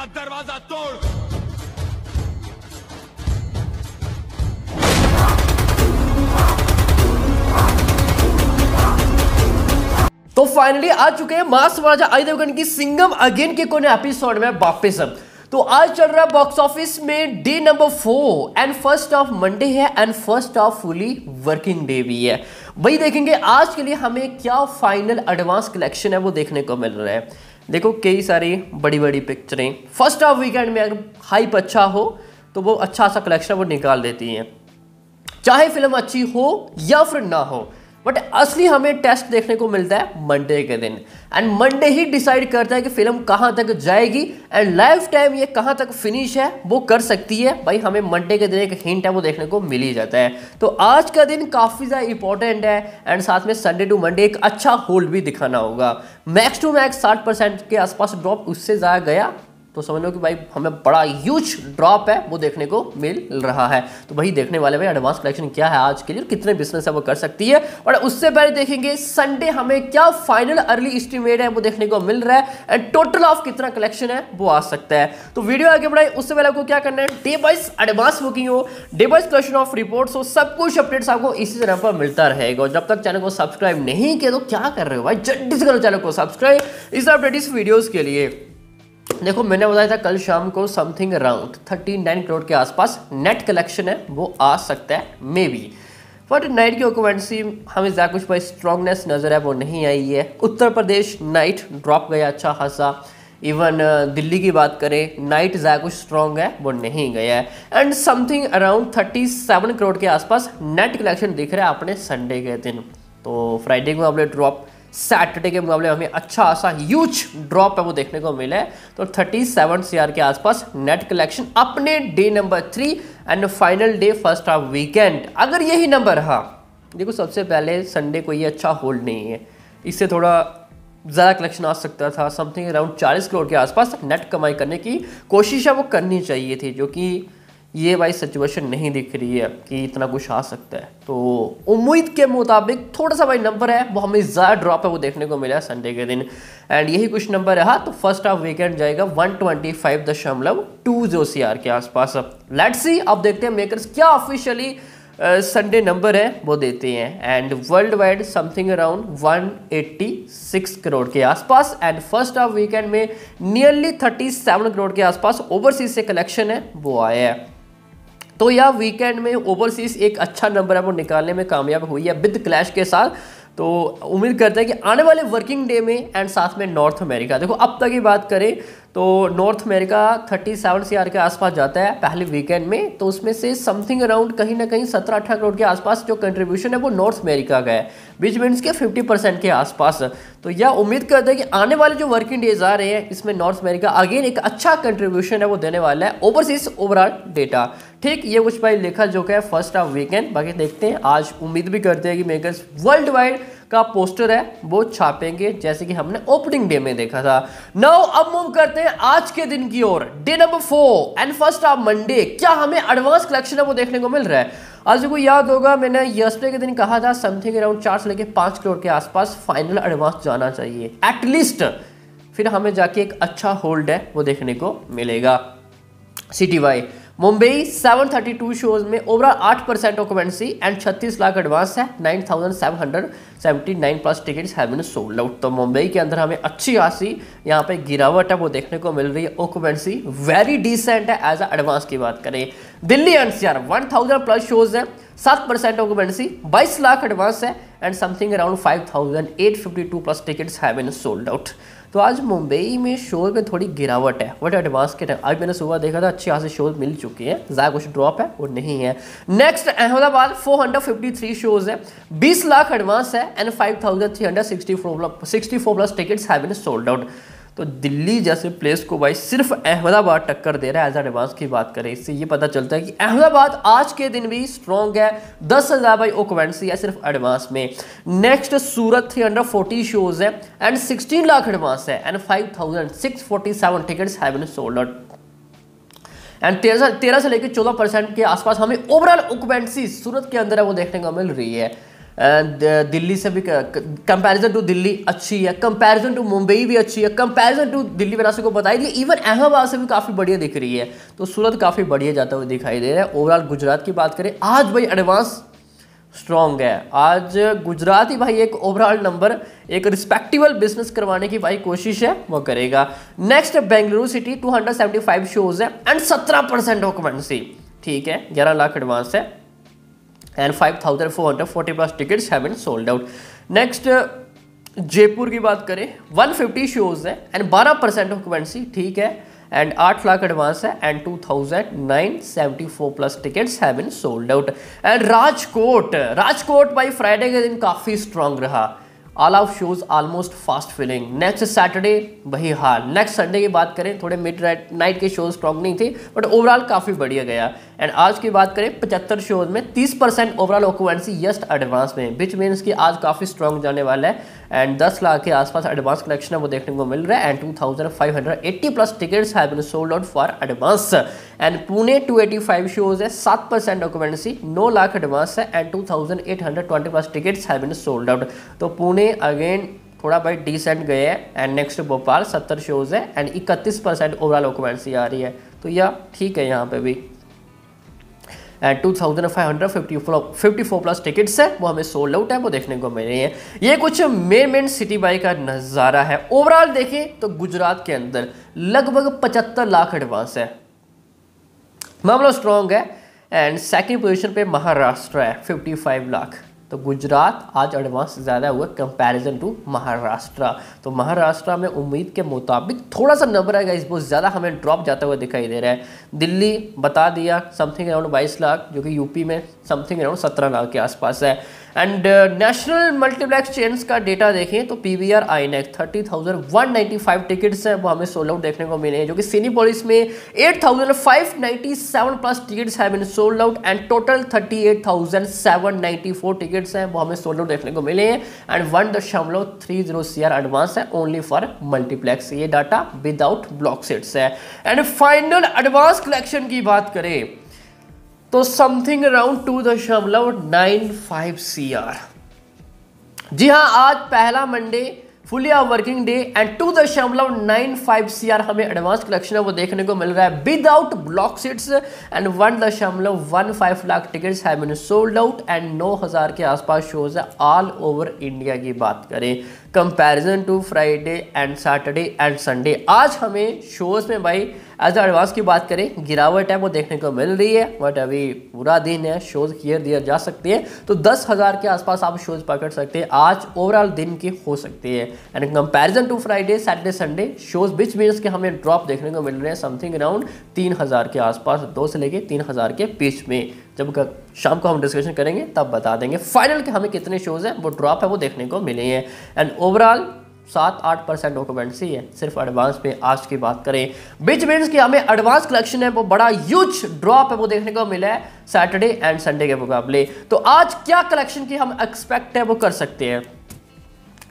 गया दरवाजा तोड़ तो फाइनली आ चुके हैं मास राजा अजय देवगन की सिंगम अगेन के कोने एपिसोड में वापिस अब तो आज चल रहा है बॉक्स ऑफिस में day number four and first of Monday है and first of fully working day भी है वही देखेंगे आज के लिए हमें क्या फाइनल एडवांस कलेक्शन है वो देखने को मिल रहा है देखो कई सारी बड़ी बड़ी पिक्चरें फर्स्ट ऑफ वीकेंड में अगर हाइप अच्छा हो तो वो अच्छा सा कलेक्शन वो निकाल देती हैं चाहे फिल्म अच्छी हो या फिर ना हो बट असली हमें टेस्ट देखने को मिलता है मंडे के दिन एंड मंडे ही डिसाइड करता है कि फिल्म कहाँ तक जाएगी एंड लाइफ टाइम ये कहाँ तक फिनिश है वो कर सकती है भाई हमें मंडे के दिन एक हिंट है वो देखने को मिल ही जाता है तो आज का दिन काफ़ी ज़्यादा इंपॉर्टेंट है एंड साथ में संडे टू मंडे एक अच्छा होल्ड भी दिखाना होगा मैक्स टू मैक्स साठ के आसपास ड्रॉप उससे ज़्यादा गया तो समझ लो कि भाई हमें बड़ा यूज ड्रॉप है वो देखने को मिल रहा है तो भाई देखने वाले भाई एडवांस कलेक्शन क्या है आज के लिए और कितने बिजनेस है वो कर सकती है और उससे पहले देखेंगे संडे हमें क्या फाइनल अर्ली एस्टिमेट है वो देखने को मिल रहा है एंड टोटल ऑफ कितना कलेक्शन है वो आ सकता है तो वीडियो आगे बढ़ाए उससे पहले आपको क्या करना है डे वाइज एडवांस बुकिंग हो day wise collection of report हो सब कुछ अपडेट्स आपको इसी तरह पर मिलता रहेगा जब तक चैनल को सब्सक्राइब नहीं किया तो क्या कर रहे हो भाई जल्दी से करो चैनल को सब्सक्राइब इस अपडेट इस वीडियोज़ के लिए देखो मैंने बताया था कल शाम को समथिंग अराउंड 39 करोड़ के आसपास नेट कलेक्शन है वो आ सकता है मे बी बट नाइट की ऑक्यूमेंसी हमें ज़्यादा कुछ भाई स्ट्रॉन्गनेस नज़र है वो नहीं आई है उत्तर प्रदेश नाइट ड्रॉप गया अच्छा खासा इवन uh, दिल्ली की बात करें नाइट ज़्यादा कुछ स्ट्रॉन्ग है वो नहीं गया है एंड समथिंग अराउंड 37 करोड़ के आसपास नेट कलेक्शन दिख रहा है अपने संडे के दिन तो फ्राइडे को आपने ड्रॉप सैटरडे के मुकाबले हमें अच्छा खासा ह्यूज ड्रॉप है वो देखने को मिला है तो 37 सेवन के आसपास नेट कलेक्शन अपने day number three and final day first of weekend अगर यही नंबर रहा देखो सबसे पहले संडे को ये अच्छा होल्ड नहीं है इससे थोड़ा ज़्यादा कलेक्शन आ सकता था समथिंग अराउंड 40 करोड़ के आसपास नेट कमाई करने की कोशिश है वो करनी चाहिए थी जो कि ये भाई सिचुएशन नहीं दिख रही है कि इतना कुछ आ सकता है तो उम्मीद के मुताबिक थोड़ा सा भाई नंबर है वो हमें ज़्यादा ड्रॉप है वो देखने को मिला है संडे के दिन एंड यही कुछ नंबर रहा तो फर्स्ट हाफ वीकेंड जाएगा वन ट्वेंटी फाइव दशमलव टू जो सी आर के आसपास अब लेट सी अब देखते हैं मेकर्स क्या ऑफिशियली संडे नंबर है वो देते हैं and worldwide something around 186 crore के आसपास एंड फर्स्ट हाफ वीकेंड में नियरली 37 करोड़ के आसपास ओवरसीज से कलेक्शन है वो आया है तो यह वीकेंड में ओवरसीज एक अच्छा नंबर है वो निकालने में कामयाब हुई है विद क्लैश के साथ तो उम्मीद करते हैं कि आने वाले वर्किंग डे में एंड साथ में नॉर्थ अमेरिका देखो अब तक की बात करें तो नॉर्थ अमेरिका 37 सेवन के आसपास जाता है पहले वीकेंड में तो उसमें से समथिंग अराउंड कहीं ना कहीं 17 अठारह करोड़ के आसपास जो कंट्रीब्यूशन है वो नॉर्थ अमेरिका का है बीच में इसके 50 परसेंट के आसपास तो यह उम्मीद करते हैं कि आने वाले जो वर्किंग डेज आ रहे हैं इसमें नॉर्थ अमेरिका अगेन एक अच्छा कंट्रीब्यूशन है वो देने वाला है ओवरसीज ओवरऑल डेटा ठीक ये कुछ भाई लिखा जो है फर्स्ट ऑफ वीकेंड बाकी देखते हैं आज उम्मीद भी करते हैं कि मेकर्स वर्ल्ड वाइड का पोस्टर है वो छापेंगे जैसे कि हमने ओपनिंग डे में देखा था नाउ अब मूव करते हैं आज के दिन की ओर day number four and first of Monday क्या हमें एडवांस कलेक्शन है वो देखने को मिल रहा है आज को याद होगा मैंने यस्टे के दिन कहा था समथिंग अराउंड चार से लेकर पांच करोड़ के आसपास फाइनल एडवांस जाना चाहिए एटलीस्ट फिर हमें जाके एक अच्छा होल्ड है वो देखने को मिलेगा सिटी वाई मुंबई 732 शोज में overall 8 percent occupancy and 36 lakh advance है 9,779 plus tickets have been sold out तो मुंबई के अंदर हमें अच्छी खासी यहाँ पे गिरावट है वो देखने को मिल रही है ऑक्यूपेंसी वेरी डिसेंट है एज अ एडवांस की बात करें दिल्ली एनसीआर 1000 प्लस शोज है सात परसेंट ऑक्यूपेंसी बाईस लाख एडवांस है and something around five plus tickets have been sold out तो आज मुंबई में शोर में थोड़ी गिरावट है वट एडवांस के टाइम आज मैंने सुबह देखा था अच्छे खासे शोर मिल चुके हैं ज़्यादा कुछ ड्रॉप है और नहीं है next Ahmedabad four hundred fifty three shows है बीस लाख एडवांस है and five thousand three hundred sixty four plus tickets have been sold out तो दिल्ली जैसे प्लेस को भाई सिर्फ अहमदाबाद टक्कर दे रहा है एज आ एडवांस की बात करें इससे ये पता चलता है कि अहमदाबाद आज के दिन भी स्ट्रॉन्ग है दस हज़ार भाई ओकवेंसी है सिर्फ एडवांस में next Surat three hundred forty shows है एंड सिक्सटीन लाख एडवांस है and five thousand six forty seven tickets have sold and तेरह से तेरह से लेकर चौदह परसेंट के आसपास हमें ओवरऑल ओकुपेंसी सूरत के अंदर है वो देखने को मिल रही है Uh, दिल्ली से भी कंपैरिजन टू दिल्ली अच्छी है कंपैरिजन टू मुंबई भी अच्छी है कंपैरिजन टू दिल्ली वैसे को बताई दी इवन अहमदाबाद से भी काफ़ी बढ़िया दिख रही है तो सूरत काफ़ी बढ़िया जाता हुआ दिखाई दे रहा है ओवरऑल गुजरात की बात करें आज भाई एडवांस स्ट्रॉन्ग है आज गुजरात ही भाई एक ओवरऑल नंबर एक रिस्पेक्टेबल बिजनेस करवाने की भाई कोशिश है वो करेगा नेक्स्ट बेंगलुरु सिटी 275 शोज है एंड 17 परसेंट ऑक्यूपेंसी ठीक है 11 लाख एडवांस है and 5440 tickets have been sold sold out next Jaipur की बात करें 150 शोज हैं एंड 12 परसेंट ऑक्यूपेंसी ठीक है एंड आठ लाख एडवांस है and two thousand nine seventy four plus tickets have sold out and Rajkot Rajkot भाई फ्राइडे के दिन काफ़ी स्ट्रांग रहा all out shows almost fast filling next Saturday वही हाल नेक्स्ट संडे की बात करें थोड़े मिड नाइट के शोज स्ट्रॉन्ग नहीं थे बट ओवरऑल काफ़ी बढ़िया गया एंड आज की बात करें पचहत्तर शोज में 30 percent overall occupancy just advance में विच मीन्स कि आज काफ़ी स्ट्रॉन्ग जाने वाला है एंड दस लाख के आसपास एडवांस कलेक्शन है वो देखने को मिल रहा है and eighty plus tickets have been sold out for advance and Pune five shows है सात परसेंट ऑक्यूपेंसी नौ लाख एडवांस है and two thousand eight hundred twenty plus tickets have sold out तो पुणे अगेन थोड़ा भाई डिसेंट गए हैं एंड नेक्स्ट भोपाल सत्तर शोज़ है एंड इकतीस परसेंट ओवरऑल ऑक्यूपेंसी आ रही है तो यह ठीक है यहाँ पे भी and two thousand five hundred fifty fifty four plus tickets है वो हमें सोल्ड आउट है वो देखने को मिल रही है ये कुछ मेन मेन सिटी बाई का नज़ारा है ओवरऑल देखें तो गुजरात के अंदर लगभग पचहत्तर लाख एडवांस है मामला स्ट्रॉन्ग है एंड सेकेंड पोजिशन पे महाराष्ट्र है फिफ्टी फाइव लाख तो गुजरात आज एडवांस ज़्यादा हुआ कंपैरिजन टू महाराष्ट्र तो महाराष्ट्र में उम्मीद के मुताबिक थोड़ा सा नंबर आएगा इस बहुत ज़्यादा हमें ड्रॉप जाता हुआ दिखाई दे रहा है दिल्ली बता दिया समथिंग अराउंड बाईस लाख जो कि यूपी में समथिंग अराउंड सत्रह लाख के आसपास है एंड नेशनल मल्टीप्लेक्स चेन्स का डेटा देखें तो P V R Inox thirty thousand one ninety five tickets हैं वो हमें सोल्ड आउट देखने को मिले हैं जो कि पॉलिस में eight thousand five ninety seven plus tickets have been sold out and total thirty eight thousand seven ninety four tickets हैं वो हमें सोल्ड आउट देखने को मिले हैं एंड वन दशमलव three zero C R advance है ओनली फॉर मल्टीप्लेक्स ये डाटा विदाउट ब्लॉक सेट्स है एंड फाइनल एडवांस कलेक्शन की बात करें तो समथिंग अराउंड टू दशमलव नाइन फाइव सी आर जी हाँ आज पहला Monday fully our working day and two दशमलव नाइन फाइव सी आर हमें एडवांस कलेक्शन है वो देखने को मिल रहा है without block seats and one दशमलव one five lakh tickets have been sold out and नौ हज़ार के आसपास शोज है ऑल ओवर इंडिया की बात करें comparison to Friday and Saturday and Sunday आज हमें शोज में भाई एज एडवांस की बात करें गिरावट है वो देखने को मिल रही है बट अभी पूरा दिन है शोज़ क्लियर दिया जा सकती है तो दस हज़ार के आसपास आप शोज़ पकड़ सकते हैं आज ओवरऑल दिन की हो सकती है and comparison to Friday Saturday Sunday shows बिच बीच के हमें ड्रॉप देखने को मिल रहे हैं समथिंग अराउंड तीन हज़ार के आसपास दो से लेके तीन हज़ार के बीच में जब शाम को हम डिस्कशन करेंगे तब बता देंगे फाइनल के हमें कितने शोज़ हैं वो ड्रॉप है वो देखने को मिले हैं एंड ओवरऑल सात आठ परसेंट ऑक्यूपेंसी है सिर्फ एडवांस पे आज की बात करें बिच मीन्स कि हमें एडवांस कलेक्शन है वो बड़ा यूज ड्रॉप है वो देखने को मिला है सैटरडे एंड संडे के मुकाबले तो आज क्या कलेक्शन की हम एक्सपेक्ट है वो कर सकते हैं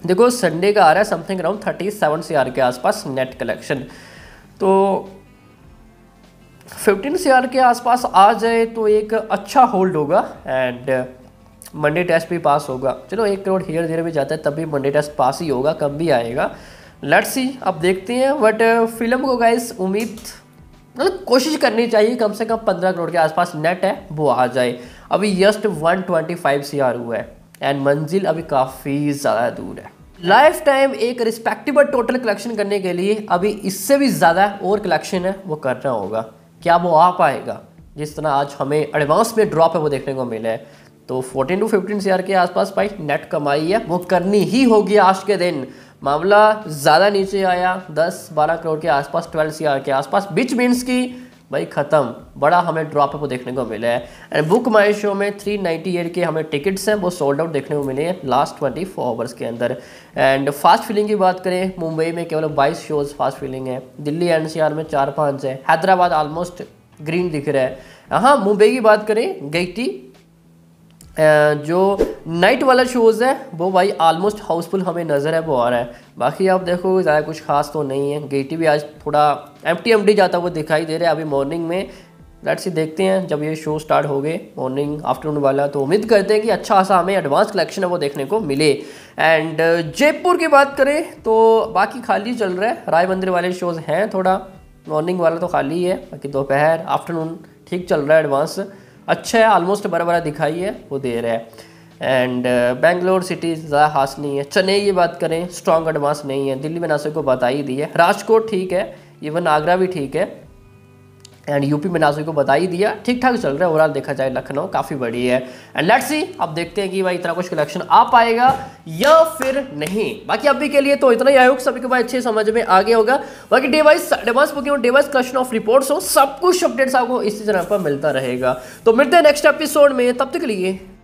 देखो संडे का आ रहा है something around thirty seven C के आसपास नेट कलेक्शन तो फिफ्टीन सी के आसपास आ जाए तो एक अच्छा होल्ड होगा एंड मंडे टेस्ट भी पास होगा चलो एक करोड़ हीर देर भी जाता है तब भी मंडे टेस्ट पास ही होगा कम भी आएगा लेट्स सी अब देखते हैं बट फिल्म uh, को गाइस उम्मीद मतलब कोशिश करनी चाहिए कम से कम पंद्रह करोड़ के आसपास नेट है वो आ जाए अभी just one twenty five C R हुआ है एंड मंजिल अभी काफ़ी ज़्यादा दूर है लाइफ टाइम एक रिस्पेक्टेबल टोटल कलेक्शन करने के लिए अभी इससे भी ज़्यादा और कलेक्शन है वो करना होगा क्या वो आ पाएगा जिस तरह आज हमें एडवांस में ड्रॉप है वो देखने को मिला है तो 14 टू 15 शेयर के आसपास भाई नेट कमाई है वो करनी ही होगी आज के दिन मामला ज़्यादा नीचे आया 10-12 करोड़ के आसपास 12 शेयर के आसपास बिच मीन्स की भाई ख़त्म बड़ा हमें ड्रॉप को देखने को मिला है एंड बुक माई शो में 398 के हमें टिकट्स हैं वो सोल्ड आउट देखने को मिले हैं लास्ट फोर आवर्स के अंदर एंड फास्ट फीलिंग की बात करें मुंबई में केवल 22 शोज फास्ट फीलिंग है दिल्ली एन में चार पाँच है हैदराबाद ऑलमोस्ट ग्रीन दिख रहा है हाँ मुंबई की बात करें गईटी जो नाइट वाला शोज़ है वो भाई आलमोस्ट हाउसफुल हमें नज़र है वो आ रहा है बाकी आप देखो ज़्यादा कुछ खास तो नहीं है गेटी भी आज थोड़ा एम्प्टी एम्प्टी जाता हुआ दिखाई दे रहा है अभी मॉर्निंग में लेट्स सी देखते हैं जब ये शो स्टार्ट हो गए मॉर्निंग आफ्टरनून वाला तो उम्मीद करते हैं कि अच्छा खासा हमें एडवांस कलेक्शन है वो देखने को मिले एंड जयपुर की बात करें तो बाकी खाली चल रहा है राय मंदिर वाले शोज़ हैं थोड़ा मॉर्निंग वाला तो खाली है बाकी दोपहर आफ्टरनून ठीक चल रहा है एडवांस अच्छा है ऑलमोस्ट बड़ा बड़ा दिखाई है वो दे रहा है एंड बेंगलोर सिटी ज़्यादा हास नहीं है चेन्नई की बात करें स्ट्रॉन्ग एडवांस नहीं है दिल्ली में नासिक को बता ही दी है राजकोट ठीक है इवन आगरा भी ठीक है एंड यूपी में नाजुक को बता ही दिया ठीक ठाक चल रहा है ओवरऑल देखा जाए लखनऊ काफ़ी बड़ी है एंड लेट्स सी अब देखते हैं कि भाई इतना कुछ कलेक्शन आ पाएगा या फिर नहीं बाकी अभी के लिए तो इतना ही आयोग सभी को भाई अच्छे समझ में आगे होगा बाकी day wise booking day wise collection of reports हो सब कुछ अपडेट्स आपको इसी तरह पर मिलता रहेगा तो मिलते हैं नेक्स्ट एपिसोड में तब तक के लिए